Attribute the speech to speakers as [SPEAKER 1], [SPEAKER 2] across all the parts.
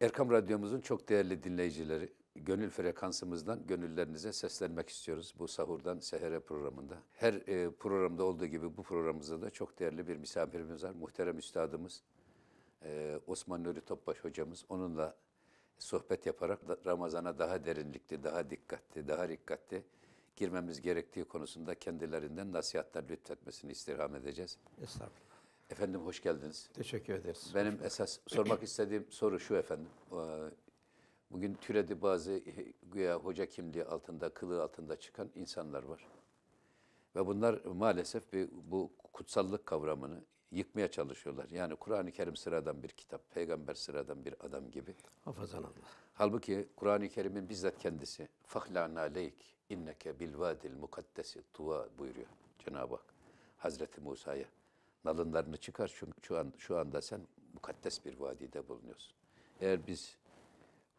[SPEAKER 1] Erkam Radyomuzun çok değerli dinleyicileri, gönül frekansımızdan gönüllerinize seslenmek istiyoruz bu sahurdan sehere programında. Her e, programda olduğu gibi bu programımızda da çok değerli bir misafirimiz var. Muhterem Üstadımız e, Osman Nuri Topbaş hocamız. Onunla sohbet yaparak da, Ramazan'a daha derinlikli, daha dikkatli, daha dikkatli girmemiz gerektiği konusunda kendilerinden nasihatler lütfetmesini istirham edeceğiz. Estağfurullah. Efendim hoş geldiniz. Teşekkür ederiz. Benim esas sormak istediğim soru şu efendim. Ee, bugün türedi bazı güya hoca kimliği altında, kılığı altında çıkan insanlar var. Ve bunlar maalesef bir, bu kutsallık kavramını yıkmaya çalışıyorlar. Yani Kur'an-ı Kerim sıradan bir kitap, peygamber sıradan bir adam gibi. Hafazan Allah. Halbuki Kur'an-ı Kerim'in bizzat kendisi فَخْلَعْنَا aleyk inneke bil vadil mukaddesi tuva buyuruyor Cenab-ı Hak Hazreti Musa'ya nalınlarını çıkar çünkü şu an şu anda sen mukaddes bir vadide bulunuyorsun. Eğer biz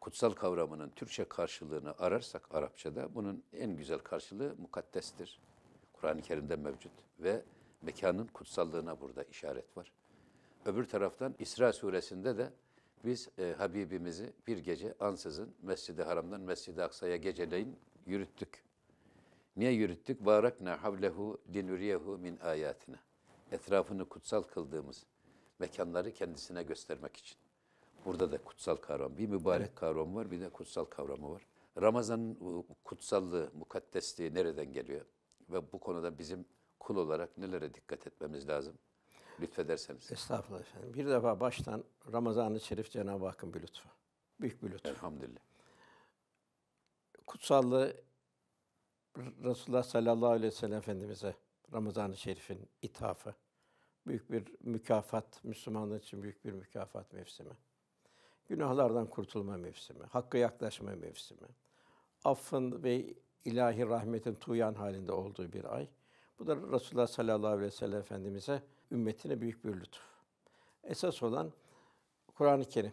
[SPEAKER 1] kutsal kavramının Türkçe karşılığını ararsak Arapçada bunun en güzel karşılığı mukaddestir. Kur'an-ı Kerim'de mevcut ve mekanın kutsallığına burada işaret var. Öbür taraftan İsra suresinde de biz e, Habibimizi bir gece ansızın Mescid-i Haram'dan Mescid-i Aksa'ya geceleyin yürüttük. Niye yürüttük? Barakna havlehu linuriyehu min ayatina etrafını kutsal kıldığımız mekanları kendisine göstermek için. Burada da kutsal kavram, bir mübarek kavram var, bir de kutsal kavramı var. Ramazan'ın e, kutsallığı, mukaddesliği nereden geliyor? Ve bu konuda bizim kul olarak nelere dikkat etmemiz lazım? Lütfederseniz. Estağfurullah
[SPEAKER 2] efendim. Bir defa baştan Ramazan-ı Şerif Cenab-ı Hakk'ın bir lütfu. Büyük bir lütfu. Elhamdülillah. Kutsallığı Resulullah sallallahu aleyhi ve sellem Efendimiz'e Ramazan-ı Şerif'in ithafı. Büyük bir mükafat, Müslümanlar için büyük bir mükafat mevsimi. Günahlardan kurtulma mevsimi, hakkı yaklaşma mevsimi. Affın ve ilahi rahmetin tuyan halinde olduğu bir ay. Bu da Resulullah sallallahu aleyhi ve sellem Efendimiz'e, ümmetine büyük bir lütuf. Esas olan Kur'an-ı Kerim.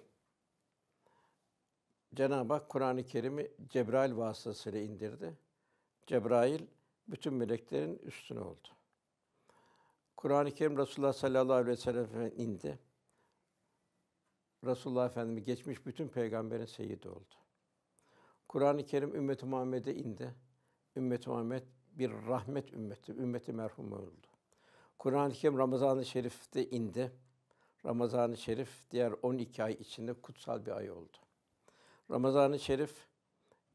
[SPEAKER 2] Cenab-ı Hak Kur'an-ı Kerim'i Cebrail vasıtasıyla indirdi. Cebrail bütün meleklerin üstüne oldu. Kur'an-ı Kerim Resulullah sallallahu aleyhi ve sellem indi. Resulullah Efendimiz geçmiş bütün peygamberin seyyidi oldu. Kur'an-ı Kerim ümmeti Muhammed'e indi. Ümmet Muhammed bir rahmet ümmeti, ümmeti merhum oldu. Kur'an-ı Kerim Ramazan-ı Şerif'te indi. Ramazan-ı Şerif diğer 12 ay içinde kutsal bir ay oldu. Ramazan-ı Şerif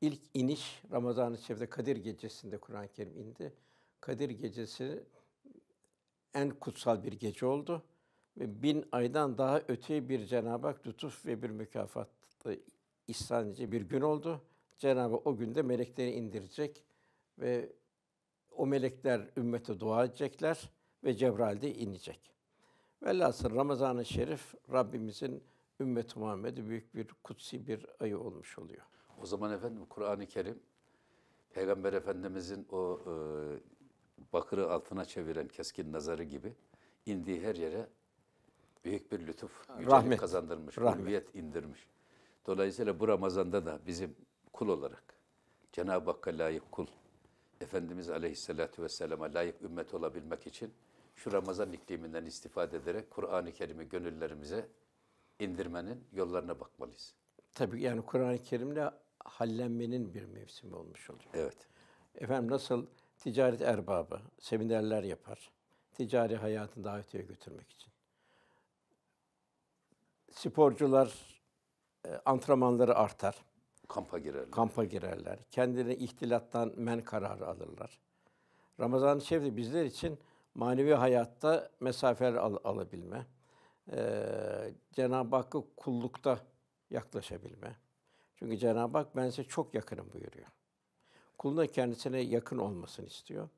[SPEAKER 2] ilk iniş Ramazan-ı Şerif'te Kadir Gecesi'nde Kur'an-ı Kerim indi. Kadir Gecesi en kutsal bir gece oldu ve bin aydan daha öte bir Cenab-ı Hak lütuf ve bir mükafatla ihsan bir gün oldu. Cenab-ı Hak o günde melekleri indirecek ve o melekler ümmete dua edecekler ve Cebrail de inecek. Velhasıl Ramazan-ı Şerif Rabbimizin ümmet-i Muhammed'i büyük bir kutsi bir ayı olmuş oluyor.
[SPEAKER 1] O zaman efendim Kur'an-ı Kerim Peygamber Efendimizin o e, bakırı altına çeviren keskin nazarı gibi indiği her yere büyük bir lütuf, rahmet kazandırmış, rahmet indirmiş. Dolayısıyla bu Ramazan'da da bizim kul olarak Cenab-ı Hakk'a layık kul, Efendimiz Aleyhisselatü Vesselam'a layık ümmet olabilmek için şu Ramazan ikliminden istifade ederek Kur'an-ı Kerim'i gönüllerimize indirmenin yollarına bakmalıyız.
[SPEAKER 2] Tabii yani Kur'an-ı Kerim'le hallenmenin bir mevsimi olmuş oluyor. Evet. Efendim nasıl ticaret erbabı seminerler yapar. Ticari hayatın daha götürmek için. Sporcular e, antrenmanları artar. Kampa girerler. Kampa girerler. Kendini ihtilattan men kararı alırlar. Ramazan-ı Şerif de bizler için manevi hayatta mesafeler al- alabilme, e, Cenab-ı Hakk'a kullukta yaklaşabilme, çünkü Cenab-ı Hak ben size çok yakınım buyuruyor. Kulun da kendisine yakın olmasını istiyor.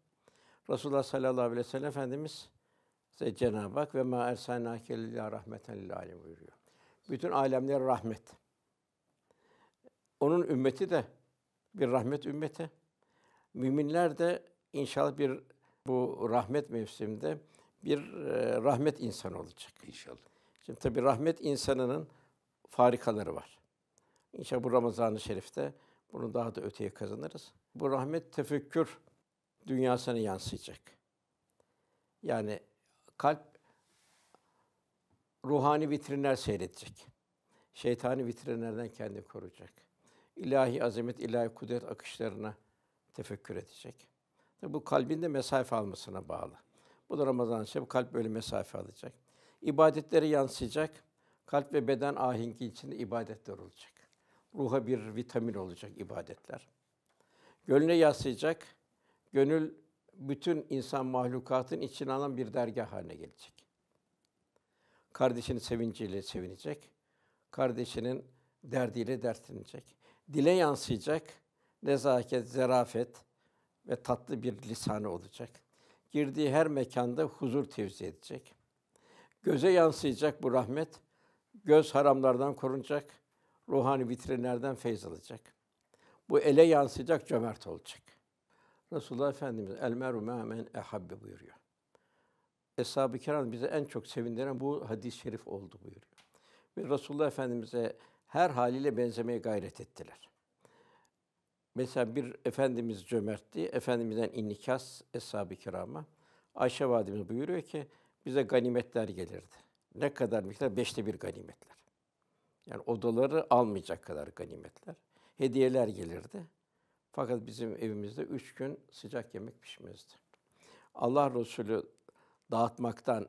[SPEAKER 2] Resulullah sallallahu aleyhi ve sellem Efendimiz size Cenab-ı Hak ve ma ersalnake illa rahmeten lil alemin buyuruyor. Bütün alemlere rahmet. Onun ümmeti de bir rahmet ümmeti. Müminler de inşallah bir bu rahmet mevsiminde bir e, rahmet insanı olacak. inşallah. Şimdi tabii rahmet insanının farikaları var. İnşallah bu Ramazan-ı Şerif'te bunu daha da öteye kazanırız. Bu rahmet tefekkür dünyasına yansıyacak. Yani kalp ruhani vitrinler seyredecek. Şeytani vitrinlerden kendini koruyacak. İlahi azamet, ilahi kudret akışlarına tefekkür edecek. Tabi bu kalbin de mesafe almasına bağlı. Bu da Ramazan şey, bu kalp böyle mesafe alacak. İbadetleri yansıyacak. Kalp ve beden ahengi içinde ibadetler olacak ruha bir vitamin olacak ibadetler. Gönlüne yaslayacak, gönül bütün insan mahlukatın içine alan bir dergah haline gelecek. Kardeşinin sevinciyle sevinecek, kardeşinin derdiyle dertlenecek. Dile yansıyacak, nezaket, zerafet ve tatlı bir lisanı olacak. Girdiği her mekanda huzur tevzi edecek. Göze yansıyacak bu rahmet, göz haramlardan korunacak, ruhani vitrinlerden feyz alacak. Bu ele yansıyacak, cömert olacak. Resulullah Efendimiz el meru men ehabbe buyuruyor. Eshab-ı Kiram bize en çok sevindiren bu hadis-i şerif oldu buyuruyor. Ve Resulullah Efendimize her haliyle benzemeye gayret ettiler. Mesela bir Efendimiz cömertti, Efendimiz'den inikas eshab-ı kirama. Ayşe Vadimiz buyuruyor ki, bize ganimetler gelirdi. Ne kadar miktar? Beşte bir ganimetler. Yani odaları almayacak kadar ganimetler. Hediyeler gelirdi. Fakat bizim evimizde üç gün sıcak yemek pişmezdi. Allah Resulü dağıtmaktan,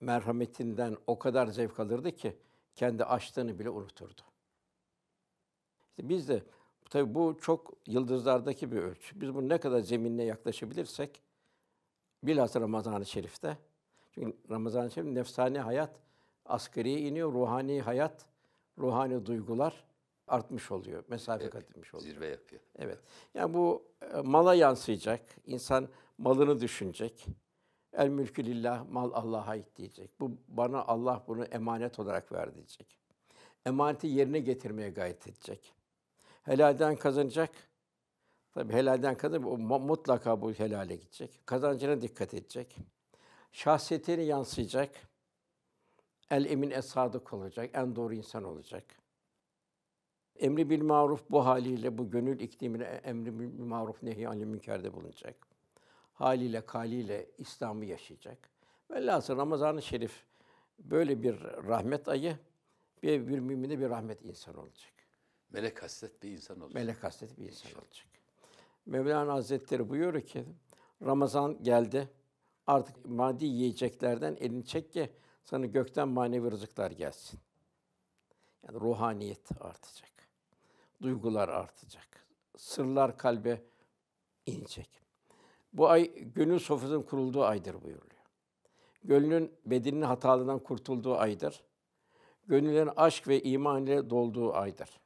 [SPEAKER 2] merhametinden o kadar zevk alırdı ki kendi açtığını bile unuturdu. İşte biz de tabi bu çok yıldızlardaki bir ölçü. Biz bunu ne kadar zeminine yaklaşabilirsek bilhassa Ramazan-ı Şerif'te çünkü Ramazan-ı Şerif nefsani hayat asgariye iniyor, ruhani hayat ruhani duygular artmış oluyor, mesafe evet, katılmış oluyor. Zirve yapıyor. Evet. Yani bu e, mala yansıyacak, İnsan malını düşünecek. El mülkü lillah, mal Allah'a ait diyecek. Bu bana Allah bunu emanet olarak ver diyecek. Emaneti yerine getirmeye gayret edecek. Helalden kazanacak. Tabii helalden kazanıp o mutlaka bu helale gidecek. Kazancına dikkat edecek. Şahsiyetini yansıyacak. El emin es sadık olacak, en doğru insan olacak. Emri bil maruf bu haliyle bu gönül iklimine emri bil maruf nehi anil münkerde bulunacak. Haliyle kaliyle İslam'ı yaşayacak. Velhasıl Ramazan-ı Şerif böyle bir rahmet ayı, bir, bir mümine bir rahmet insan olacak.
[SPEAKER 1] Melek hasret
[SPEAKER 2] bir insan olacak. Melek hasret bir insan İnşallah. olacak. Mevlana Hazretleri buyuruyor ki Ramazan geldi. Artık maddi yiyeceklerden elini çek ki sana gökten manevi rızıklar gelsin. Yani ruhaniyet artacak. Duygular artacak. Sırlar kalbe inecek. Bu ay gönül sofrasının kurulduğu aydır buyuruluyor. Gönlün bedenin hatalarından kurtulduğu aydır. Gönüllerin aşk ve iman ile dolduğu aydır.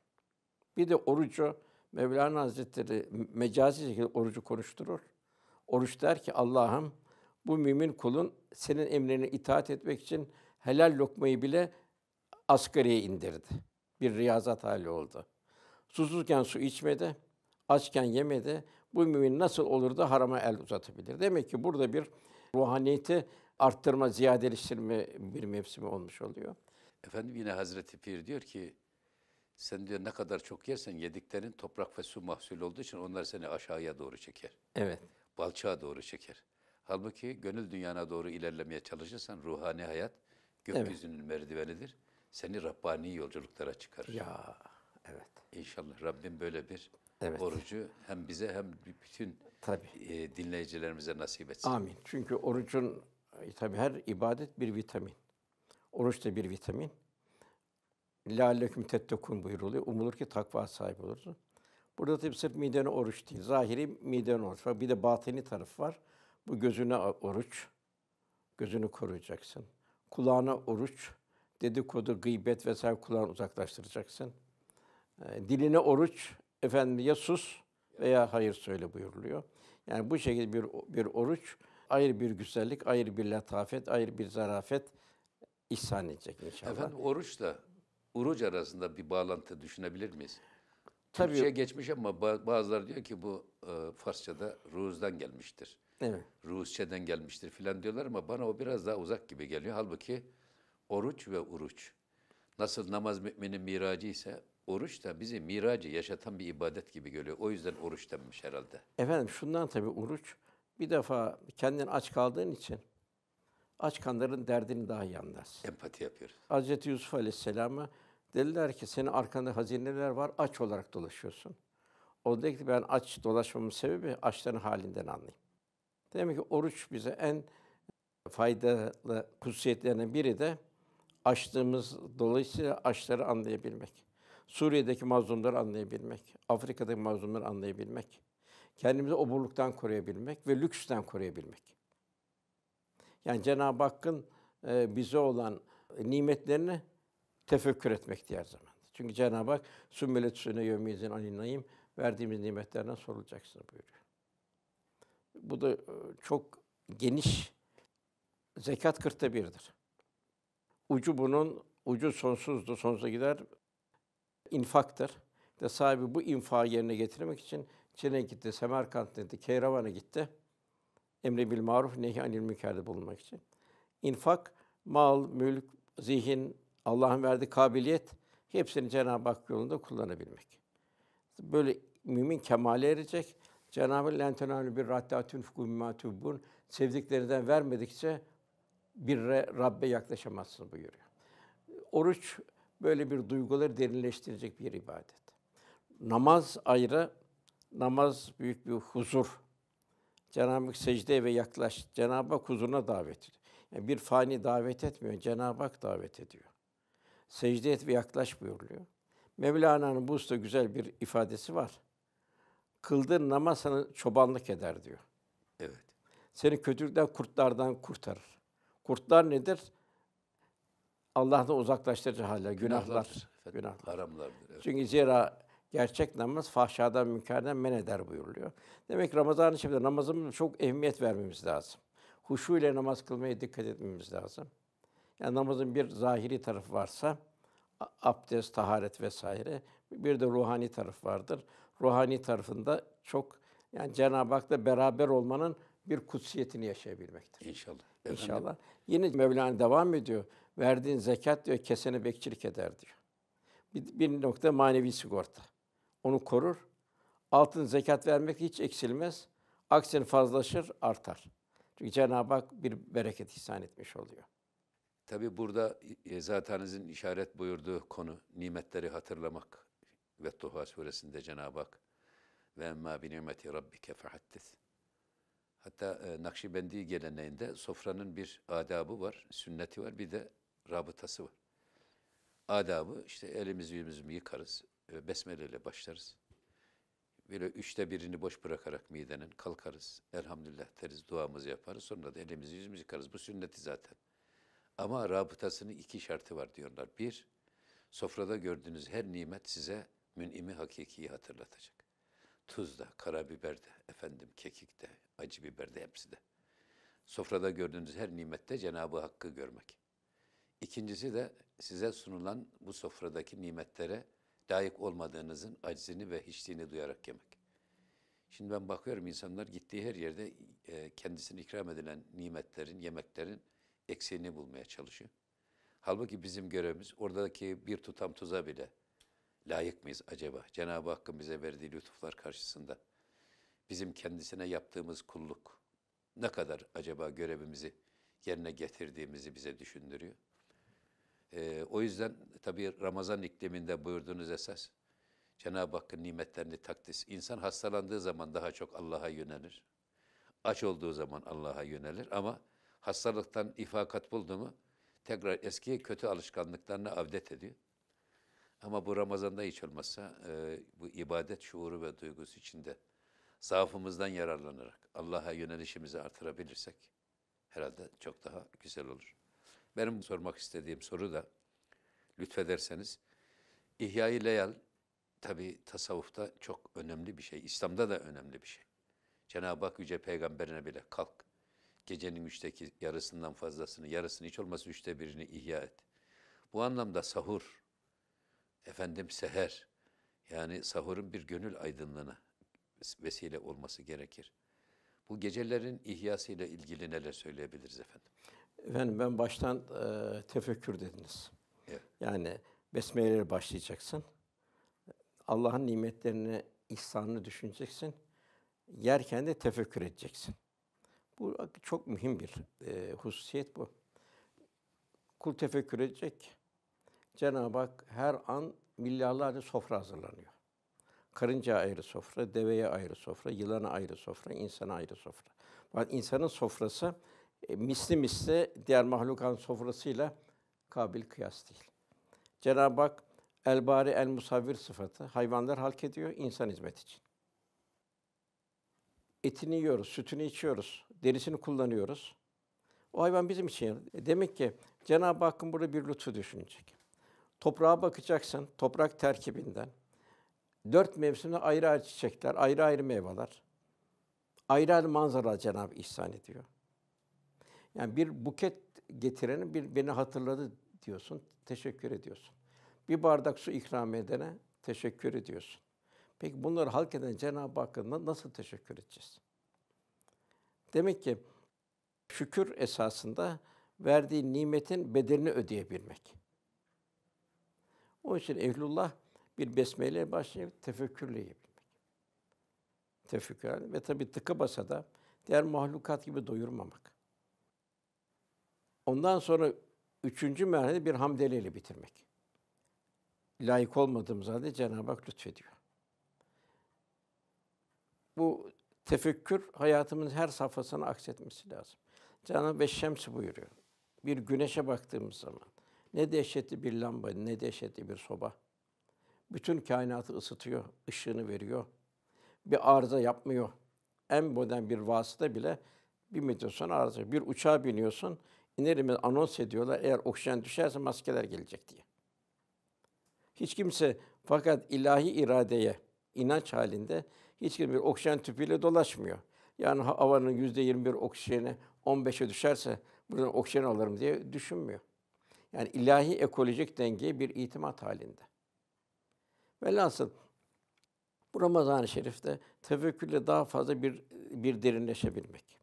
[SPEAKER 2] Bir de orucu Mevlana Hazretleri mecazi şekilde orucu konuşturur. Oruç der ki Allah'ım bu mümin kulun senin emrine itaat etmek için helal lokmayı bile asgariye indirdi. Bir riyazat hali oldu. Susuzken su içmedi, açken yemedi. Bu mümin nasıl olur da harama el uzatabilir? Demek ki burada bir ruhaniyeti arttırma, ziyadeleştirme bir mevsimi olmuş oluyor.
[SPEAKER 1] Efendim yine Hazreti Pir diyor ki sen diyor ne kadar çok yersen yediklerin toprak ve su mahsul olduğu için onlar seni aşağıya doğru çeker. Evet. Balçağa doğru çeker. Halbuki gönül dünyana doğru ilerlemeye çalışırsan ruhani hayat gökyüzünün evet. merdivenidir. Seni Rabbani yolculuklara çıkarır. Ya evet. İnşallah Rabbim böyle bir evet. orucu hem bize hem bütün tabii. E, dinleyicilerimize nasip etsin. Amin.
[SPEAKER 2] Çünkü orucun e, tabii her ibadet bir vitamin. Oruç da bir vitamin. La leküm tettekun buyuruluyor. Umulur ki takva sahibi olursun. Burada tabii sırf miden oruç değil. Zahiri miden oruç var. Bir de batini taraf var. Bu gözüne oruç, gözünü koruyacaksın. Kulağına oruç, dedikodu, gıybet vesaire kulağını uzaklaştıracaksın. Ee, diline oruç, efendim ya sus veya hayır söyle buyuruluyor. Yani bu şekilde bir bir oruç ayrı bir güzellik, ayrı bir letafet, ayrı bir zarafet ihsan edecek inşallah. Efendim
[SPEAKER 1] oruçla oruç arasında bir bağlantı düşünebilir miyiz? Tabii. Türkçe'ye geçmiş ama bazılar diyor ki bu e, Farsça'da ruzdan gelmiştir. Evet. Rusçeden gelmiştir filan diyorlar ama bana o biraz daha uzak gibi geliyor. Halbuki oruç ve uruç Nasıl namaz müminin miracı ise oruç da bizi miracı yaşatan bir ibadet gibi geliyor. O yüzden oruç denmiş herhalde.
[SPEAKER 2] Efendim şundan tabii oruç bir defa kendin aç kaldığın için aç kanların derdini daha iyi anlarsın. Empati yapıyoruz. Hz. Yusuf Aleyhisselam'a dediler ki senin arkanda hazineler var aç olarak dolaşıyorsun. O dedi ki ben aç dolaşmamın sebebi açların halinden anlayayım. Demek ki oruç bize en faydalı kutsiyetlerinden biri de açtığımız dolayısıyla açları anlayabilmek. Suriye'deki mazlumları anlayabilmek, Afrika'daki mazlumları anlayabilmek, kendimizi oburluktan koruyabilmek ve lüksten koruyabilmek. Yani Cenab-ı Hakk'ın e, bize olan nimetlerini tefekkür etmek diğer zaman. Çünkü Cenab-ı Hak sümmelet sünne yevmizin aninayim verdiğimiz nimetlerden sorulacaksın buyuruyor. Bu da e, çok geniş zekat kırkta birdir. Ucu bunun ucu sonsuzdu, sonsuza gider infaktır. De sahibi bu infa yerine getirmek için Çin'e gitti, Semerkant gitti, Keyravan'a gitti. Emre bil maruf, nehi anil münker'de bulunmak için. İnfak, mal, mülk, zihin, Allah'ın verdiği kabiliyet hepsini Cenab-ı Hak yolunda kullanabilmek. Böyle mümin kemale erecek. Cenab-ı Lentenânü bir raddâtün fukûmâtûbûn sevdiklerinden vermedikçe bir Rabbe yaklaşamazsın buyuruyor. Oruç böyle bir duyguları derinleştirecek bir ibadet. Namaz ayrı, namaz büyük bir huzur. Cenab-ı Hak secdeye ve yaklaş, Cenab-ı Hak huzuruna davet ediyor. Yani bir fani davet etmiyor, Cenab-ı Hak davet ediyor. Secde et ve yaklaş buyuruluyor. Mevlana'nın bu usta güzel bir ifadesi var kıldığın namaz sana çobanlık eder diyor. Evet. Seni kötülükten kurtlardan kurtarır. Kurtlar nedir? Allah'tan uzaklaştırıcı haller, günahlar, Efendim, günahlar. Haramlardır. Evet. Çünkü zira gerçek namaz fahşadan, münkerden men eder buyuruluyor. Demek ki Ramazan-ı Şerif'te çok ehemmiyet vermemiz lazım. Huşu ile namaz kılmaya dikkat etmemiz lazım. Yani namazın bir zahiri tarafı varsa abdest, taharet vesaire bir de ruhani taraf vardır ruhani tarafında çok yani Cenab-ı Hak'la beraber olmanın bir kutsiyetini yaşayabilmektir. İnşallah. Efendim? İnşallah. Yine Mevlana devam ediyor. Verdiğin zekat diyor kesene bekçilik eder diyor. Bir, bir nokta manevi sigorta. Onu korur. Altın zekat vermek hiç eksilmez. Aksine fazlaşır, artar. Çünkü Cenab-ı Hak bir bereket ihsan etmiş oluyor. Tabi burada e,
[SPEAKER 1] zatenizin işaret buyurduğu konu nimetleri hatırlamak ve Tuha suresinde Cenab-ı Hak ve emma bi nimeti rabbike fehaddis. Hatta e, Nakşibendi geleneğinde sofranın bir adabı var, sünneti var, bir de rabıtası var. Adabı işte elimizi yüzümüzü yıkarız, e, besmele ile başlarız. Böyle üçte birini boş bırakarak midenin kalkarız, elhamdülillah deriz, duamızı yaparız. Sonra da elimizi yüzümüzü yıkarız. Bu sünneti zaten. Ama rabıtasının iki şartı var diyorlar. Bir, sofrada gördüğünüz her nimet size münimi hakikiyi hatırlatacak. Tuz da, karabiber de, efendim kekik de, acı biberde hepsi de. Sofrada gördüğünüz her nimette Cenabı Hakk'ı görmek. İkincisi de size sunulan bu sofradaki nimetlere layık olmadığınızın aczini ve hiçliğini duyarak yemek. Şimdi ben bakıyorum insanlar gittiği her yerde e, kendisine ikram edilen nimetlerin, yemeklerin eksiğini bulmaya çalışıyor. Halbuki bizim görevimiz oradaki bir tutam tuza bile layık mıyız acaba? Cenab-ı Hakk'ın bize verdiği lütuflar karşısında bizim kendisine yaptığımız kulluk ne kadar acaba görevimizi yerine getirdiğimizi bize düşündürüyor. Ee, o yüzden tabii Ramazan ikliminde buyurduğunuz esas Cenab-ı Hakk'ın nimetlerini takdis. İnsan hastalandığı zaman daha çok Allah'a yönelir. Aç olduğu zaman Allah'a yönelir ama hastalıktan ifakat buldu mu tekrar eski kötü alışkanlıklarına avdet ediyor. Ama bu Ramazan'da hiç olmazsa e, bu ibadet şuuru ve duygusu içinde zaafımızdan yararlanarak Allah'a yönelişimizi artırabilirsek herhalde çok daha güzel olur. Benim sormak istediğim soru da lütfederseniz İhya-i Leyal tabi tasavvufta çok önemli bir şey. İslam'da da önemli bir şey. Cenab-ı Hak Yüce Peygamberine bile kalk. Gecenin üçteki yarısından fazlasını, yarısını hiç olmazsa üçte birini ihya et. Bu anlamda sahur, efendim seher yani sahurun bir gönül aydınlığına vesile olması gerekir. Bu gecelerin ihyasıyla ilgili neler söyleyebiliriz efendim?
[SPEAKER 2] Efendim ben baştan e, tefekkür dediniz. Evet. Yani besmeleyle başlayacaksın. Allah'ın nimetlerini, ihsanını düşüneceksin. Yerken de tefekkür edeceksin. Bu çok mühim bir e, hususiyet bu. Kul tefekkür edecek. Cenab-ı Hak her an milyarlarca sofra hazırlanıyor. Karınca ayrı sofra, deveye ayrı sofra, yılana ayrı sofra, insana ayrı sofra. Fakat insanın sofrası e, misli misli diğer mahlukan sofrasıyla kabil kıyas değil. Cenab-ı Hak elbari el musavvir sıfatı hayvanlar halk ediyor insan hizmet için. Etini yiyoruz, sütünü içiyoruz, derisini kullanıyoruz. O hayvan bizim için. E, demek ki Cenab-ı Hakk'ın burada bir lütfu düşünecek. Toprağa bakacaksın, toprak terkibinden. Dört mevsimde ayrı ayrı çiçekler, ayrı ayrı meyveler. Ayrı ayrı manzara Cenab-ı ihsan ediyor. Yani bir buket getirenin bir beni hatırladı diyorsun, teşekkür ediyorsun. Bir bardak su ikram edene teşekkür ediyorsun. Peki bunları halk eden Cenab-ı Hakk'a nasıl teşekkür edeceğiz? Demek ki şükür esasında verdiği nimetin bedelini ödeyebilmek. O için ehlullah bir besmeyle başlayıp tefekkürle yapabilmek. Tefekkür ve tabii tıkı basa da diğer mahlukat gibi doyurmamak. Ondan sonra üçüncü merhale bir hamdeleyle bitirmek. Layık olmadığımız halde Cenab-ı Hak lütfediyor. Bu tefekkür hayatımızın her safhasına aksetmesi lazım. Cenab-ı ve şems buyuruyor. Bir güneşe baktığımız zaman ne dehşetli bir lamba, ne dehşetli bir soba. Bütün kainatı ısıtıyor, ışığını veriyor. Bir arıza yapmıyor. En modern bir vasıta bile bir müddet sonra arıza. Bir uçağa biniyorsun, inerimiz anons ediyorlar. Eğer oksijen düşerse maskeler gelecek diye. Hiç kimse fakat ilahi iradeye, inanç halinde hiç kimse bir oksijen tüpüyle dolaşmıyor. Yani havanın yüzde 21 oksijeni 15'e düşerse buradan oksijen alırım diye düşünmüyor. Yani ilahi ekolojik dengeye bir itimat halinde. Velhasıl bu Ramazan-ı Şerif'te tefekkürle daha fazla bir bir derinleşebilmek.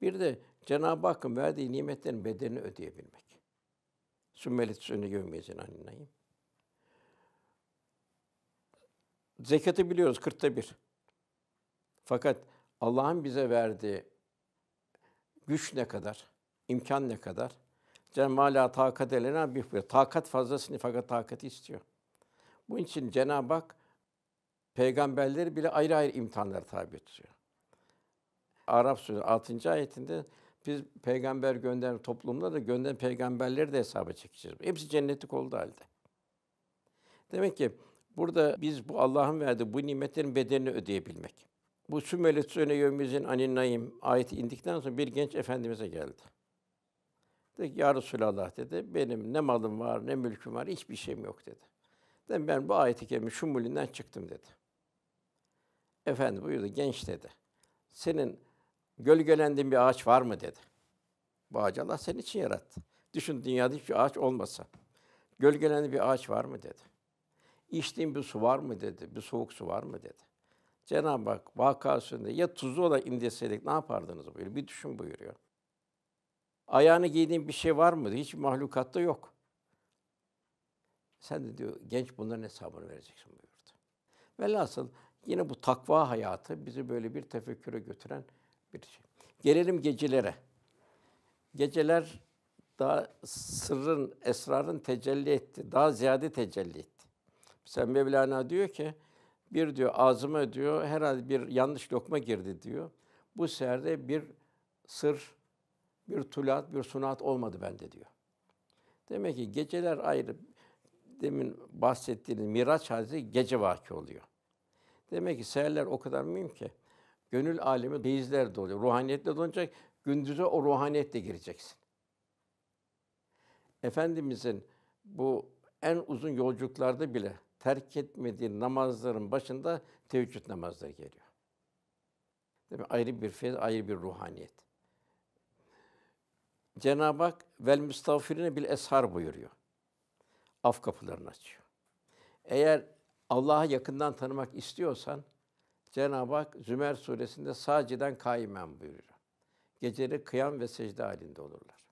[SPEAKER 2] Bir de Cenab-ı Hakk'ın verdiği nimetlerin bedelini ödeyebilmek. Sümmelit sünni yevmeyizin anneyim. Zekatı biliyoruz kırkta bir. Fakat Allah'ın bize verdiği güç ne kadar, imkan ne kadar, Cenab-ı Ala takat elenen bir Takat fazlasını fakat takati istiyor. Bu için Cenab-ı Hak peygamberleri bile ayrı ayrı imtihanlara tabi tutuyor. Arap Suresi 6. ayetinde biz peygamber gönderen toplumlara da gönderen peygamberleri de hesaba çekeceğiz. Hepsi cennetlik oldu halde. Demek ki burada biz bu Allah'ın verdiği bu nimetlerin bedelini ödeyebilmek. Bu Sümele Süne Yevmizin Aninayim ayeti indikten sonra bir genç efendimize geldi. Dedi ki ya Resulallah dedi, benim ne malım var, ne mülküm var, hiçbir şeyim yok dedi. Dedim ben bu ayet-i kerime şumulinden çıktım dedi. Efendi buyurdu, genç dedi. Senin gölgelendiğin bir ağaç var mı dedi. Bu ağacı Allah senin için yarattı. Düşün dünyada hiçbir ağaç olmasa. Gölgelendiğin bir ağaç var mı dedi. İçtiğin bir su var mı dedi. Bir soğuk su var mı dedi. Cenab-ı Hak vaka ya tuzlu olan indirseydik ne yapardınız buyuruyor. Bir düşün buyuruyor. Ayağını giydiğin bir şey var mı? Hiç mahlukatta yok. Sen de diyor genç bunların hesabını vereceksin buyurdu. Velhasıl yine bu takva hayatı bizi böyle bir tefekküre götüren bir şey. Gelelim gecelere. Geceler daha sırrın, esrarın tecelli etti. Daha ziyade tecelli etti. Sen Mevlana diyor ki, bir diyor ağzıma diyor herhalde bir yanlış lokma girdi diyor. Bu serde bir sır bir tulat, bir sunat olmadı bende diyor. Demek ki geceler ayrı. Demin bahsettiğiniz Miraç hadisi gece vaki oluyor. Demek ki seherler o kadar mühim ki gönül alemi beyizler doluyor. Ruhaniyetle dolacak. Gündüze o ruhaniyetle gireceksin. Efendimizin bu en uzun yolculuklarda bile terk etmediği namazların başında teheccüd namazları geliyor. Demek ayrı bir fez, ayrı bir ruhaniyet. Cenab-ı Hak vel müstağfirine bil eshar buyuruyor. Af kapılarını açıyor. Eğer Allah'ı yakından tanımak istiyorsan Cenab-ı Hak Zümer suresinde sâciden kaimen buyuruyor. Geceleri kıyam ve secde halinde olurlar.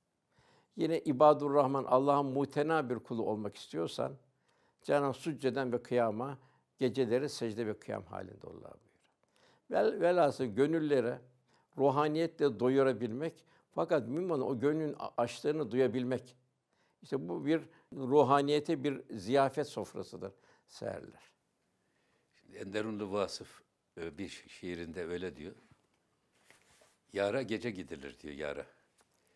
[SPEAKER 2] Yine İbadur Rahman Allah'ın mutena bir kulu olmak istiyorsan Cenab-ı Hak succeden ve kıyama geceleri secde ve kıyam halinde olurlar buyuruyor. Vel, velhasıl gönüllere ruhaniyetle doyurabilmek fakat mümin olan o gönlün açlarını duyabilmek. İşte bu bir ruhaniyete bir ziyafet sofrasıdır seherler. Şimdi Enderunlu
[SPEAKER 1] Vasıf e, bir şiirinde öyle diyor. Yara gece gidilir diyor yara.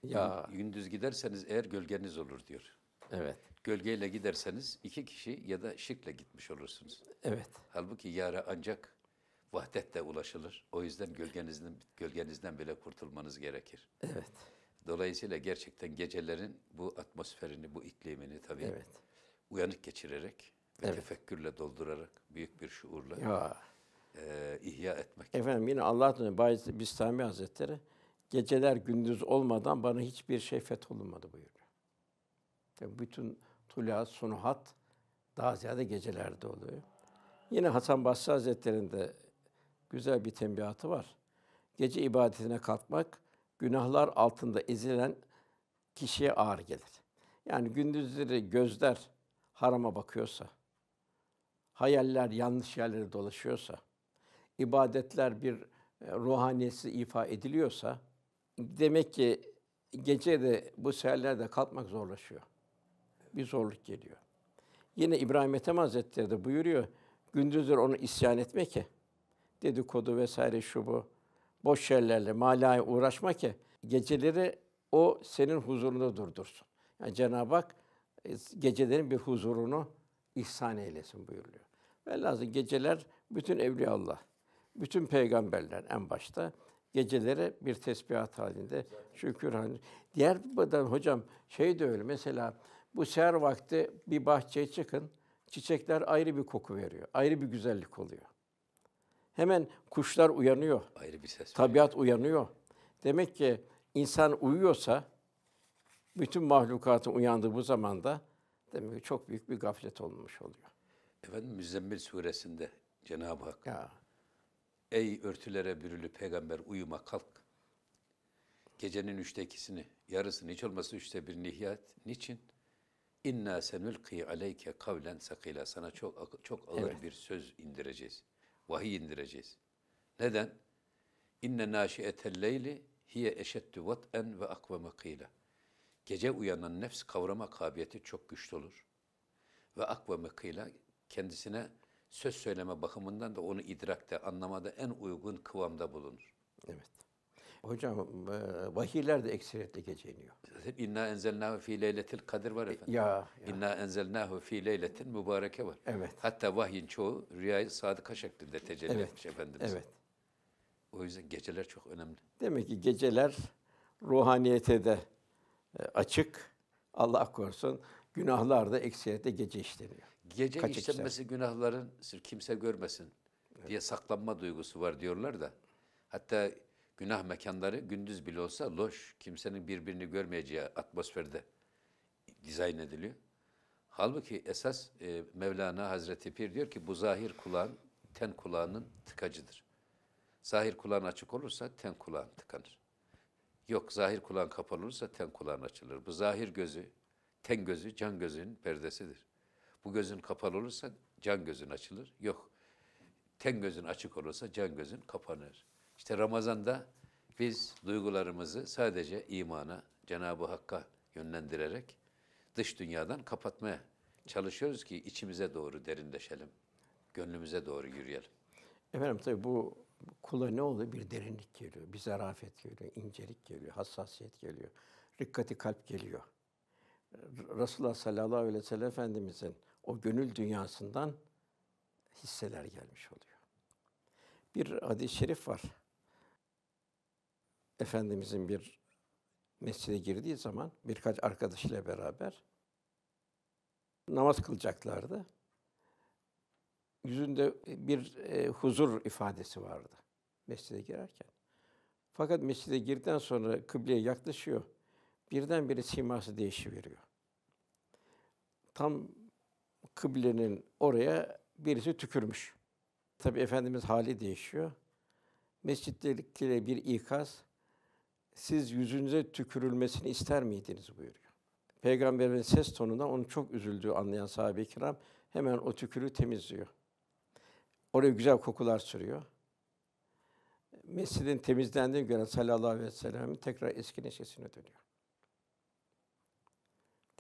[SPEAKER 1] Ya. Gündüz giderseniz eğer gölgeniz olur diyor. Evet. Gölgeyle giderseniz iki kişi ya da şirkle gitmiş olursunuz. Evet. Halbuki yara ancak vahdette ulaşılır. O yüzden gölgenizden, gölgenizden bile kurtulmanız gerekir. Evet. Dolayısıyla gerçekten gecelerin bu atmosferini, bu iklimini tabii evet. uyanık geçirerek ve evet. tefekkürle doldurarak, büyük bir şuurla ya. E, ihya
[SPEAKER 2] etmek. Efendim yine Allah'tan Bayezid Bistami Hazretleri, geceler gündüz olmadan bana hiçbir şey fetholunmadı buyuruyor. Yani bütün tula, sunuhat daha ziyade gecelerde oluyor. Yine Hasan Basri Hazretleri'nin de güzel bir tembihatı var. Gece ibadetine kalkmak günahlar altında ezilen kişiye ağır gelir. Yani gündüzleri gözler harama bakıyorsa, hayaller yanlış yerlere dolaşıyorsa, ibadetler bir e, ruhaniyesi ifa ediliyorsa demek ki gece de bu seherlerde kalkmak zorlaşıyor. Bir zorluk geliyor. Yine İbrahim Ethem Hazretleri de buyuruyor, gündüzleri onu isyan etme ki dedikodu vesaire şu bu boş şeylerle malaya uğraşma ki geceleri o senin huzurunda durdursun. Yani Cenab-ı Hak e, gecelerin bir huzurunu ihsan eylesin buyuruyor. Velhasıl geceler bütün evliya Allah, bütün peygamberler en başta geceleri bir tesbihat halinde, şükür halinde. Diğer bir badan hocam şey de öyle mesela bu seher vakti bir bahçeye çıkın, çiçekler ayrı bir koku veriyor, ayrı bir güzellik oluyor hemen kuşlar uyanıyor. Ayrı bir ses. Tabiat veriyor. uyanıyor. Demek ki insan uyuyorsa bütün mahlukatın uyandığı bu zamanda demek ki çok büyük bir gaflet olmuş oluyor. Efendim Müzzemmil suresinde Cenab-ı Hak
[SPEAKER 1] ya. Ey örtülere bürülü peygamber uyuma kalk. Gecenin üçte ikisini, yarısını hiç olmazsa üçte bir ihya Niçin? İnna senülki aleyke kavlen sakıyla. Sana çok çok ağır evet. bir söz indireceğiz. Vahiy indireceğiz. Neden? İnne naşiyetel leyli hiye eşettü vat'en ve akveme kıyla. Gece uyanan nefs kavrama kabiliyeti çok güçlü olur. Ve akveme kıyla kendisine söz söyleme bakımından da onu idrakte, anlamada en uygun kıvamda bulunur. Evet.
[SPEAKER 2] Hocam e, vahiyler de ekseriyetle gece
[SPEAKER 1] Hep inna enzelnahu fi leyletil kadir var e, efendim. Ya, ya. İnna enzelnahu fi leyletin mübareke var. Evet. Hatta vahyin çoğu rüyayı sadıka şeklinde tecelli evet. etmiş Efendimiz. Evet. O yüzden geceler çok önemli.
[SPEAKER 2] Demek ki geceler ruhaniyete de e, açık. Allah korusun günahlar da ekseriyette gece işleniyor. Gece Kaç işlenmesi
[SPEAKER 1] işler? günahların kimse görmesin diye saklanma duygusu var diyorlar da. Hatta günah mekanları gündüz bile olsa loş, kimsenin birbirini görmeyeceği atmosferde dizayn ediliyor. Halbuki esas e, Mevlana Hazreti Pir diyor ki bu zahir kulağın ten kulağının tıkacıdır. Zahir kulağın açık olursa ten kulağın tıkanır. Yok zahir kulağın kapalı olursa ten kulağın açılır. Bu zahir gözü, ten gözü can gözünün perdesidir. Bu gözün kapalı olursa can gözün açılır. Yok ten gözün açık olursa can gözün kapanır. İşte Ramazan'da biz duygularımızı sadece imana, Cenab-ı Hakk'a yönlendirerek dış dünyadan kapatmaya çalışıyoruz ki içimize doğru derinleşelim, gönlümüze doğru yürüyelim.
[SPEAKER 2] Efendim tabii bu kula ne oluyor? Bir derinlik geliyor, bir zarafet geliyor, incelik geliyor, hassasiyet geliyor, rikkati kalp geliyor. Resulullah sallallahu aleyhi ve sellem Efendimizin o gönül dünyasından hisseler gelmiş oluyor. Bir hadis-i şerif var. Efendimizin bir mescide girdiği zaman birkaç arkadaşıyla beraber namaz kılacaklardı. Yüzünde bir e, huzur ifadesi vardı mescide girerken. Fakat mescide girdikten sonra kıbleye yaklaşıyor. Birdenbire siması değişiveriyor. Tam kıblenin oraya birisi tükürmüş. Tabi Efendimiz hali değişiyor. Mescittekilere bir ikaz, siz yüzünüze tükürülmesini ister miydiniz buyuruyor. Peygamberin ses tonundan onu çok üzüldüğü anlayan sahabe-i kiram hemen o tükürü temizliyor. Oraya güzel kokular sürüyor. Mescidin temizlendiğini gören sallallahu aleyhi ve sellem tekrar eski neşesine dönüyor.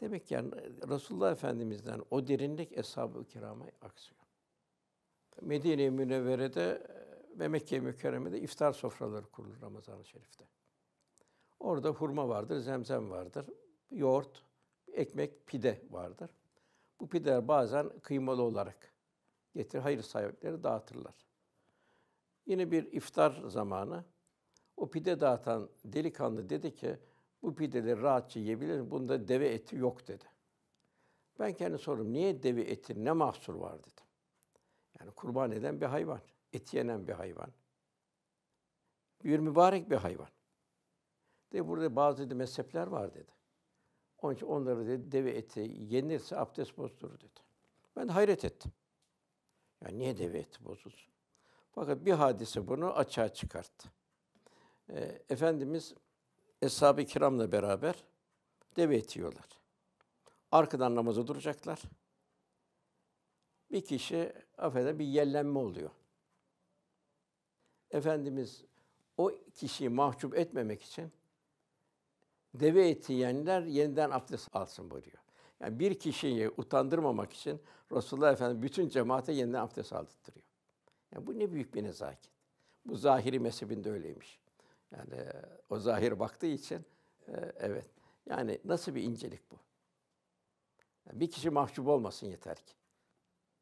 [SPEAKER 2] Demek ki yani Resulullah Efendimiz'den o derinlik eshab-ı kirama aksıyor. Medine-i Münevvere'de ve Mekke-i Mükerreme'de iftar sofraları kurulur Ramazan-ı Şerif'te. Orada hurma vardır, zemzem vardır, yoğurt, ekmek, pide vardır. Bu pideler bazen kıymalı olarak getir hayır sahipleri dağıtırlar. Yine bir iftar zamanı o pide dağıtan delikanlı dedi ki bu pideleri rahatça yiyebilir Bunda deve eti yok dedi. Ben kendi sorum niye deve eti ne mahsur var dedim. Yani kurban eden bir hayvan, et yenen bir hayvan. Bir mübarek bir hayvan. De burada bazı dedi, mezhepler var dedi. Onun için onları dedi, deve eti yenirse abdest bozdurur dedi. Ben de hayret ettim. Ya niye deve eti bozulsun? Fakat bir hadise bunu açığa çıkarttı. Ee, Efendimiz Eshab-ı Kiram'la beraber deve eti yiyorlar. Arkadan namaza duracaklar. Bir kişi, affedersin, bir yellenme oluyor. Efendimiz o kişiyi mahcup etmemek için deve eti yiyenler yeniden abdest alsın buyuruyor. Yani bir kişiyi utandırmamak için Resulullah Efendimiz bütün cemaate yeniden abdest aldırtıyor. Yani bu ne büyük bir nezaket. Bu zahiri mezhebinde öyleymiş. Yani e, o zahir baktığı için e, evet. Yani nasıl bir incelik bu? Yani bir kişi mahcup olmasın yeter ki.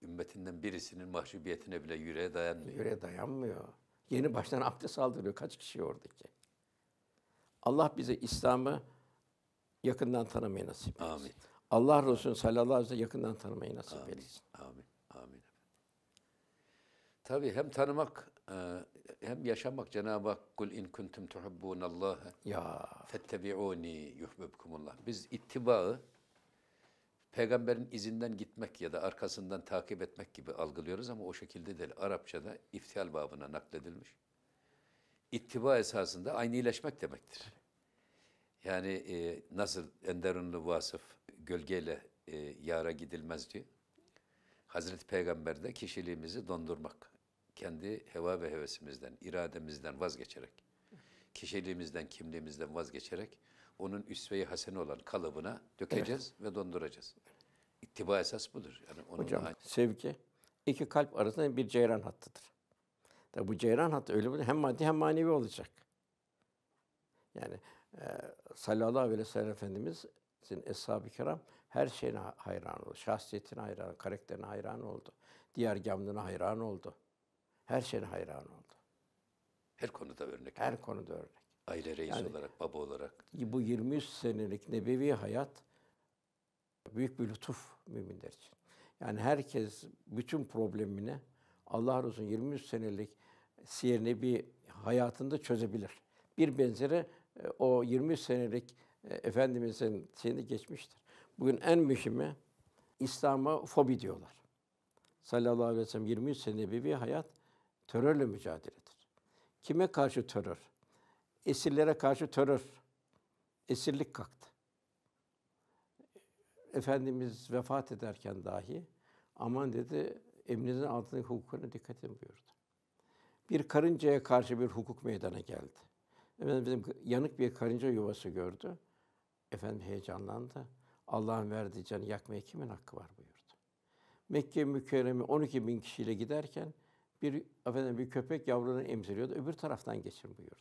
[SPEAKER 1] Ümmetinden birisinin mahcubiyetine bile yüreğe dayanmıyor. Yüreğe
[SPEAKER 2] dayanmıyor. Yeni baştan abdest aldırıyor kaç kişi oradaki. Allah bize İslam'ı yakından tanımayı nasip eylesin. Amin. Allah Resulü sallallahu aleyhi ve sellem yakından tanımayı nasip amin,
[SPEAKER 1] eylesin. Amin. Amin. Tabii hem tanımak e, hem yaşamak Cenab-ı Hak kul in kuntum tuhibbunallaha ya fettebi'uni yuhibbukumullah. Biz ittibaı peygamberin izinden gitmek ya da arkasından takip etmek gibi algılıyoruz ama o şekilde değil. Arapçada iftial babına nakledilmiş ittiba esasında aynı iyileşmek demektir. Yani e, nasıl Enderunlu Vasıf gölgeyle e, yara gidilmez diyor. Hazreti Peygamber'de kişiliğimizi dondurmak. Kendi heva ve hevesimizden, irademizden vazgeçerek, kişiliğimizden, kimliğimizden vazgeçerek onun üsve-i hasene olan kalıbına dökeceğiz evet. ve donduracağız. İttiba esas budur. Yani onun Hocam,
[SPEAKER 2] sevgi iki kalp arasında bir ceyran hattıdır. Tabi bu ceyran hatta öyle böyle hem maddi hem manevi olacak. Yani e, sallallahu aleyhi ve sellem Efendimiz'in eshab-ı kiram her şeyine hayran oldu. Şahsiyetine hayran, karakterine hayran oldu. Diğer gamlına hayran oldu. Her şeyine hayran oldu. Her konuda örnek. Her yani. konuda örnek.
[SPEAKER 1] Aile reisi yani, olarak, baba
[SPEAKER 2] olarak. Bu 23 senelik nebevi hayat büyük bir lütuf müminler için. Yani herkes bütün problemine Allah Resulü'nün 23 senelik Siyer bir hayatında çözebilir. Bir benzeri e, o 23 senelik e, Efendimiz'in şeyini geçmiştir. Bugün en mühimi İslam'a fobi diyorlar. Sallallahu aleyhi ve sellem 23 senelik bir hayat terörle mücadeledir. Kime karşı terör? Esirlere karşı terör. Esirlik kalktı. Efendimiz vefat ederken dahi aman dedi emrinin altındaki hukukuna dikkat etmiyordu. Bir karıncaya karşı bir hukuk meydana geldi. Efendim bizim yanık bir karınca yuvası gördü. Efendim heyecanlandı. Allah'ın verdiği canı yakmaya kimin hakkı var buyurdu. Mekke mükerreme 12 bin kişiyle giderken bir efendim bir köpek yavrunu emziriyordu. Öbür taraftan geçin buyurdu.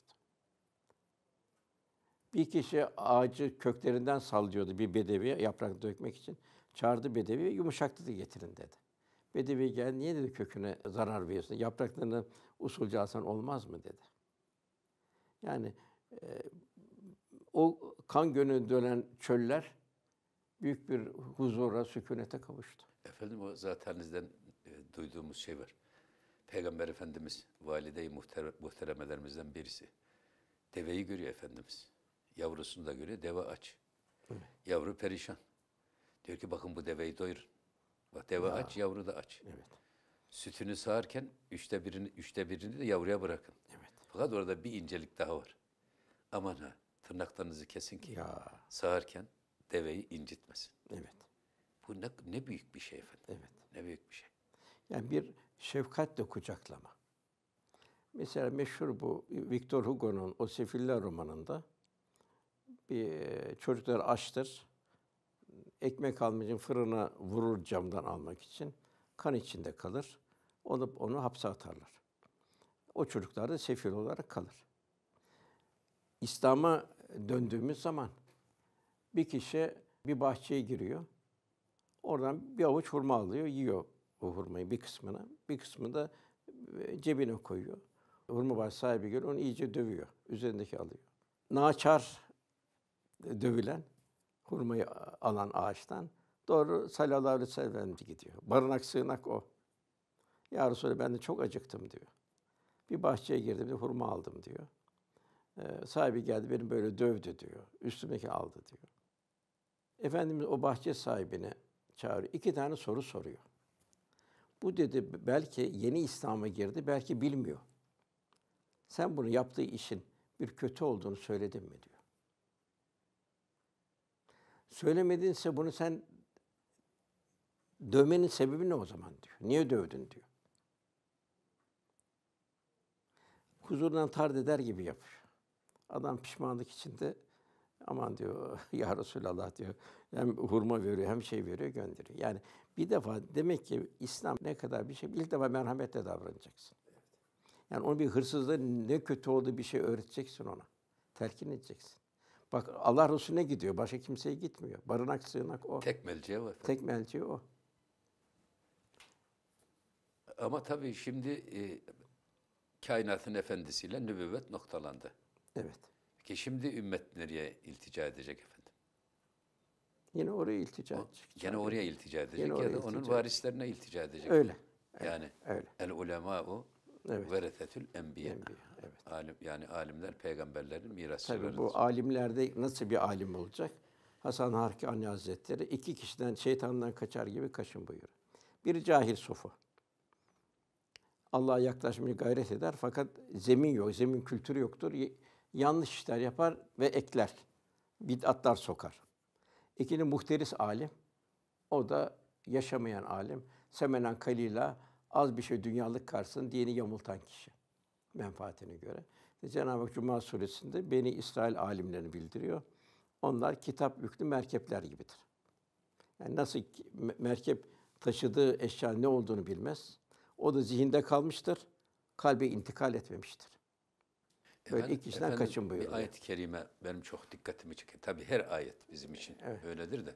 [SPEAKER 2] Bir kişi ağacı köklerinden sallıyordu bir bedevi yaprak dökmek için. Çağırdı bedevi yumuşaktı da getirin dedi. Bedevi gel niye dedi köküne zarar veriyorsun? Yapraklarını usulca alsan olmaz mı dedi. Yani e, o kan gönü dönen çöller büyük bir huzura, sükunete kavuştu.
[SPEAKER 1] Efendim o zatenizden e, duyduğumuz şey var. Peygamber Efendimiz, valide-i muhtere, muhteremelerimizden birisi. Deveyi görüyor Efendimiz. Yavrusunu da görüyor, deve aç. Evet. Yavru perişan. Diyor ki bakın bu deveyi doyurun. Bak deve ya. aç, yavru da aç. Evet. Sütünü sağarken üçte birini, üçte birini de yavruya bırakın. Evet. Fakat orada bir incelik daha var. Aman ha tırnaklarınızı kesin ki ya. sağarken deveyi incitmesin. Evet. Bu ne,
[SPEAKER 2] ne büyük bir şey efendim. Evet. Ne büyük bir şey. Yani bir şefkatle kucaklama. Mesela meşhur bu Victor Hugo'nun O Sefiller romanında bir e, çocuklar açtır. Ekmek almacın fırına vurur camdan almak için. Kan içinde kalır. Onu onu hapse atarlar. O çocuklar da sefil olarak kalır. İslam'a döndüğümüz zaman bir kişi bir bahçeye giriyor. Oradan bir avuç hurma alıyor, yiyor o hurmayı bir kısmını. Bir kısmını da e, cebine koyuyor. Hurma bahçe sahibi geliyor, onu iyice dövüyor. Üzerindeki alıyor. Naçar e, dövülen hurmayı alan ağaçtan doğru sallallahu aleyhi gidiyor. Barınak sığınak o. Ya Resulallah ben de çok acıktım diyor. Bir bahçeye girdim bir hurma aldım diyor. Ee, sahibi geldi beni böyle dövdü diyor. Üstümdeki aldı diyor. Efendimiz o bahçe sahibine çağırıyor. İki tane soru soruyor. Bu dedi belki yeni İslam'a girdi, belki bilmiyor. Sen bunu yaptığı işin bir kötü olduğunu söyledin mi diyor. Söylemedinse bunu sen dövmenin sebebi ne o zaman diyor. Niye dövdün diyor. Huzurdan tard eder gibi yapıyor. Adam pişmanlık içinde aman diyor ya Resulallah diyor. Hem hurma veriyor hem şey veriyor gönderiyor. Yani bir defa demek ki İslam ne kadar bir şey ilk defa merhametle davranacaksın. Yani onu bir hırsızlığı ne kötü olduğu bir şey öğreteceksin ona. Telkin edeceksin. Bak Allah Resulüne gidiyor. Başka kimseye gitmiyor. Barınak sığınak o. Tek melciye var. Tek melciye o.
[SPEAKER 1] Ama tabii şimdi e, kainatın efendisiyle nübüvvet noktalandı. Evet. Ki şimdi ümmet nereye iltica edecek efendim?
[SPEAKER 2] Yine oraya iltica edecek. Gene oraya iltica edecek Yine ya da iltica. onun varislerine iltica edecek. Öyle. öyle yani öyle.
[SPEAKER 1] el ulema o Evet. Veretetül enbiya. evet. Alim, yani alimler peygamberlerin mirasçılarıdır. Tabii bu alimlerde
[SPEAKER 2] nasıl bir alim olacak? Hasan Harkani Hazretleri iki kişiden şeytandan kaçar gibi kaşın buyur. Bir cahil sofu. Allah'a yaklaşmaya gayret eder fakat zemin yok, zemin kültürü yoktur. Yanlış işler yapar ve ekler. Bid'atlar sokar. İkini muhteris alim. O da yaşamayan alim. Semenen kalila az bir şey dünyalık karşısında dini yamultan kişi menfaatine göre. E, Cenab-ı Hak Cuma suresinde beni İsrail alimlerini bildiriyor. Onlar kitap yüklü merkepler gibidir. Yani nasıl merkep taşıdığı eşya ne olduğunu bilmez. O da zihinde kalmıştır. Kalbe intikal etmemiştir. Böyle efendim, ilk işten efendim, kaçın buyuruyor. Bir ayet-i
[SPEAKER 1] kerime benim çok dikkatimi çekiyor. Tabi her ayet bizim için evet. öyledir de.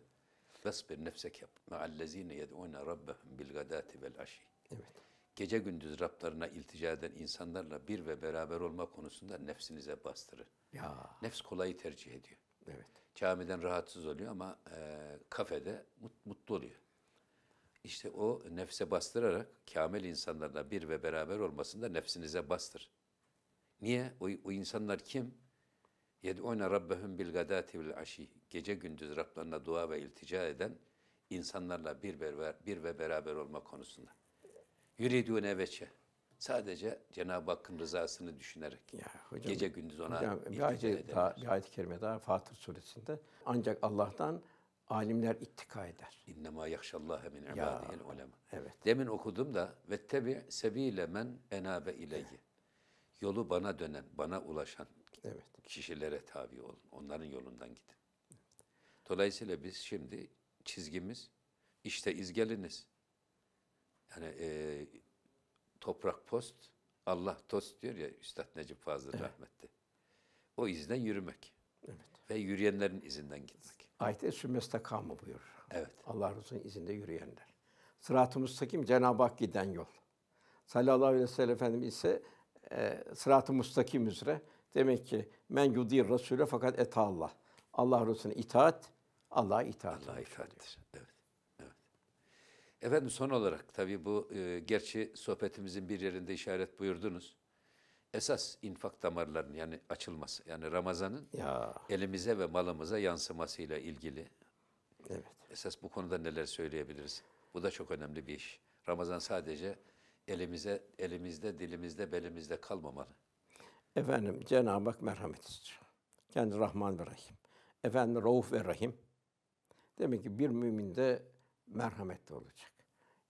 [SPEAKER 1] Vesbir nefsek yap. Ma'allezine yed'ûne rabbehum bil gadâti vel aşî. Evet. Gece gündüz Rablarına iltica eden insanlarla bir ve beraber olma konusunda nefsinize bastırı. Ya. Nefs kolayı tercih ediyor. Evet. Camiden rahatsız oluyor ama e, kafede mut, mutlu oluyor. İşte o nefse bastırarak kamil insanlarla bir ve beraber olmasında nefsinize bastır. Niye? O, o insanlar kim? Yed'ûne rabbehum bil gadâti bil aşi. Gece gündüz Rablarına dua ve iltica eden insanlarla bir, ber, bir ve beraber olma konusunda. Yüridüne veçe. Sadece Cenab-ı Hakk'ın rızasını düşünerek ya, hocam, gece gündüz ona hocam, bir, ayet, daha, bir
[SPEAKER 2] ayet-i kerime daha Fatır suresinde ancak Allah'tan alimler ittika eder.
[SPEAKER 1] İnnemâ yakşallâhe min ibâdihil ulema. Evet. Demin okudum da ve tebi sebîle men enâbe ileyye. Yolu bana dönen, bana ulaşan evet. kişilere tabi olun. Onların yolundan gidin. Dolayısıyla biz şimdi çizgimiz işte izgeliniz hani e, toprak post, Allah tost diyor ya Üstad Necip Fazıl evet. rahmetli. O izden yürümek. Evet. Ve yürüyenlerin izinden gitmek.
[SPEAKER 2] Ayet-i Sümmestakamı buyurur. Evet. Allah Resulü'nün izinde yürüyenler. Sırat-ı müstakim Cenab-ı Hak giden yol. Sallallahu aleyhi ve sellem Efendim ise e, sırat-ı müstakim üzere. Demek ki men yudir Resul'e fakat et Allah. Allah Resulüne itaat, Allah'a itaat. Allah'a itaattir. Evet.
[SPEAKER 1] Efendim son olarak tabii bu e, gerçi sohbetimizin bir yerinde işaret buyurdunuz. Esas infak damarlarının yani açılması yani Ramazan'ın ya. elimize ve malımıza yansımasıyla ilgili. Evet. Esas bu konuda neler söyleyebiliriz? Bu da çok önemli bir iş. Ramazan sadece elimize, elimizde, dilimizde,
[SPEAKER 2] belimizde kalmamalı. Efendim Cenab-ı Hak merhamet istiyor. Kendi Rahman ve Rahim. Efendim Rauf ve Rahim. Demek ki bir müminde merhametli olacak.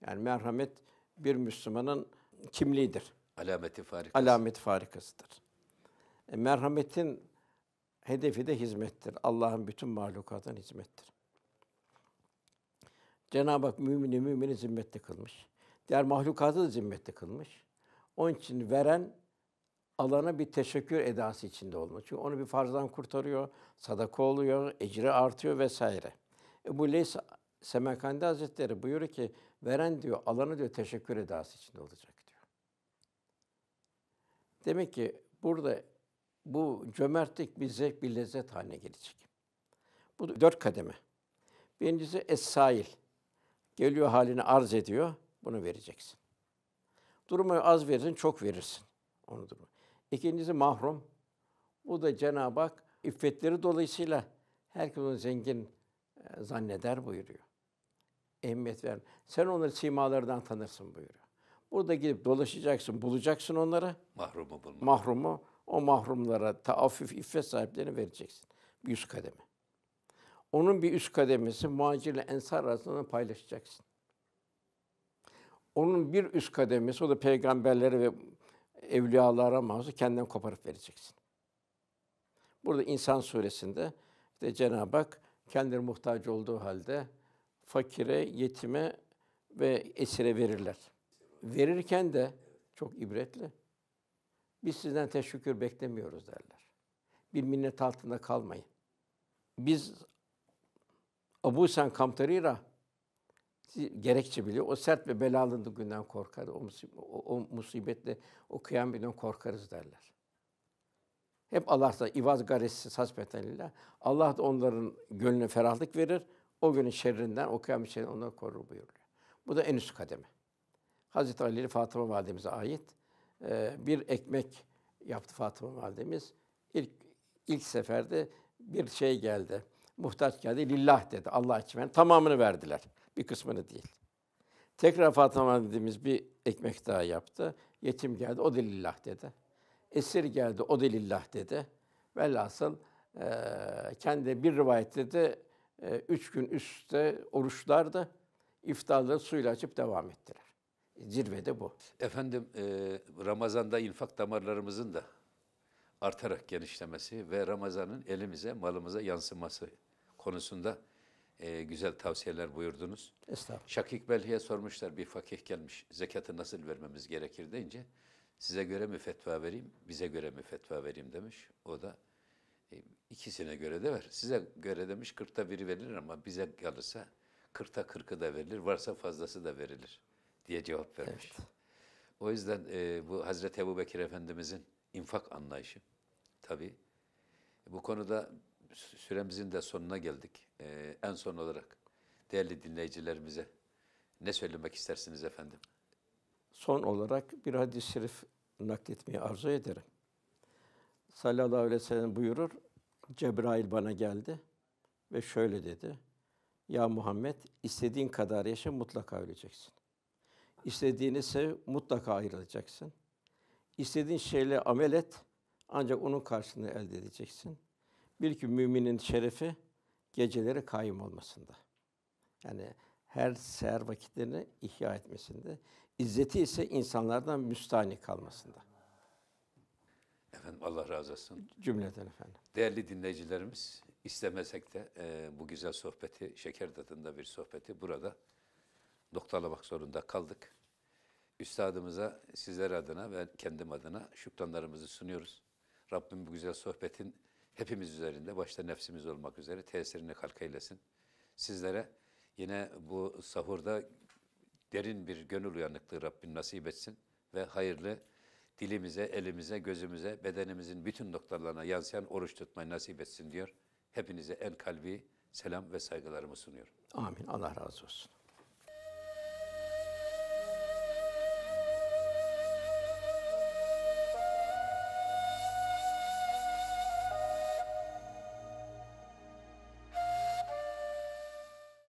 [SPEAKER 2] Yani merhamet bir Müslümanın kimliğidir. Alameti farikası. Alameti farikasıdır. E, merhametin hedefi de hizmettir. Allah'ın bütün mahlukatına hizmettir. Cenab-ı Hak mümini mümini zimmetli kılmış. Diğer mahlukatı da zimmetli kılmış. Onun için veren alana bir teşekkür edası içinde olmalı. Çünkü onu bir farzdan kurtarıyor, sadaka oluyor, ecri artıyor vesaire. Ebu Leys Semerkandi Hazretleri buyuruyor ki Veren diyor alanı diyor teşekkür edası içinde olacak diyor. Demek ki burada bu cömertlik bir zevk, bir lezzet haline gelecek. Bu dört kademe. Birincisi es-sail. Geliyor halini arz ediyor, bunu vereceksin. Durumu az verirsin, çok verirsin. Onu durumu. İkincisi mahrum. Bu da Cenab-ı Hak iffetleri dolayısıyla herkes onu zengin e, zanneder buyuruyor ehemmiyet ver. Sen onları simalarından tanırsın buyuruyor. Burada gidip dolaşacaksın, bulacaksın onları. Mahrumu bulmak. Mahrumu, o mahrumlara taaffif, iffet sahiplerini vereceksin. Bir üst kademe. Onun bir üst kademesi muhacir ensar arasında paylaşacaksın. Onun bir üst kademesi, o da peygamberlere ve evliyalara mahsus kendinden koparıp vereceksin. Burada İnsan Suresi'nde işte Cenab-ı Hak kendileri muhtaç olduğu halde fakire, yetime ve esire verirler. Verirken de çok ibretli. Biz sizden teşekkür beklemiyoruz derler. Bir minnet altında kalmayın. Biz Abu Sen Kamtarira gerekçe biliyor. O sert ve belalı günden korkar. O, musib- o, o musibetle, o kıyam günden korkarız derler. Hep Allah'ta ivaz garesiz hasbetenillah. Allah da onların gönlüne ferahlık verir o günün şerrinden, o kıyamet şerrinden onları korur buyuruyor. Bu da en üst kademe. Hazreti Ali ile Fatıma validemize ait e, bir ekmek yaptı Fatıma validemiz. İlk ilk seferde bir şey geldi. Muhtaç geldi. Lillah dedi. Allah için ben tamamını verdiler. Bir kısmını değil. Tekrar Fatıma validemiz bir ekmek daha yaptı. Yetim geldi. O da lillah dedi. Esir geldi. O da lillah dedi. Velhasıl e, kendi bir rivayette de ee, üç gün üstte oruçlarda iftarları suyla açıp devam ettiler. E, Zirvede bu.
[SPEAKER 1] Efendim e, Ramazan'da infak damarlarımızın da artarak genişlemesi ve Ramazan'ın elimize, malımıza yansıması konusunda e, güzel tavsiyeler buyurdunuz. Estağfurullah. Şakik Belhi'ye sormuşlar bir fakih gelmiş zekatı nasıl vermemiz gerekir deyince size göre mi fetva vereyim, bize göre mi fetva vereyim demiş. O da e, ikisine göre de ver. Size göre demiş kırkta biri verilir ama bize kalırsa kırkta kırkı da verilir, varsa fazlası da verilir diye cevap vermiş. Evet. O yüzden e, bu Hazreti Ebu Bekir Efendimizin infak anlayışı tabii. Bu konuda süremizin de sonuna geldik. E, en son olarak değerli dinleyicilerimize ne söylemek istersiniz efendim?
[SPEAKER 2] Son olarak bir hadis-i şerif nakletmeyi arzu ederim sallallahu aleyhi ve sellem buyurur. Cebrail bana geldi ve şöyle dedi. Ya Muhammed istediğin kadar yaşa mutlaka öleceksin. İstediğini sev mutlaka ayrılacaksın. İstediğin şeyle amel et ancak onun karşılığını elde edeceksin. Bil ki müminin şerefi geceleri kayım olmasında. Yani her seher vakitlerini ihya etmesinde. İzzeti ise insanlardan müstahni kalmasında.
[SPEAKER 1] Efendim Allah razı olsun. Cümleten efendim. Değerli dinleyicilerimiz istemesek de e, bu güzel sohbeti, şeker tadında bir sohbeti burada noktalamak zorunda kaldık. Üstadımıza sizler adına ve kendim adına şükranlarımızı sunuyoruz. Rabbim bu güzel sohbetin hepimiz üzerinde, başta nefsimiz olmak üzere tesirini halk eylesin. Sizlere yine bu sahurda derin bir gönül uyanıklığı Rabbim nasip etsin ve hayırlı, dilimize, elimize, gözümüze, bedenimizin bütün noktalarına yansıyan oruç tutmayı nasip etsin diyor. Hepinize en kalbi selam ve saygılarımı sunuyorum. Amin.
[SPEAKER 2] Allah razı olsun.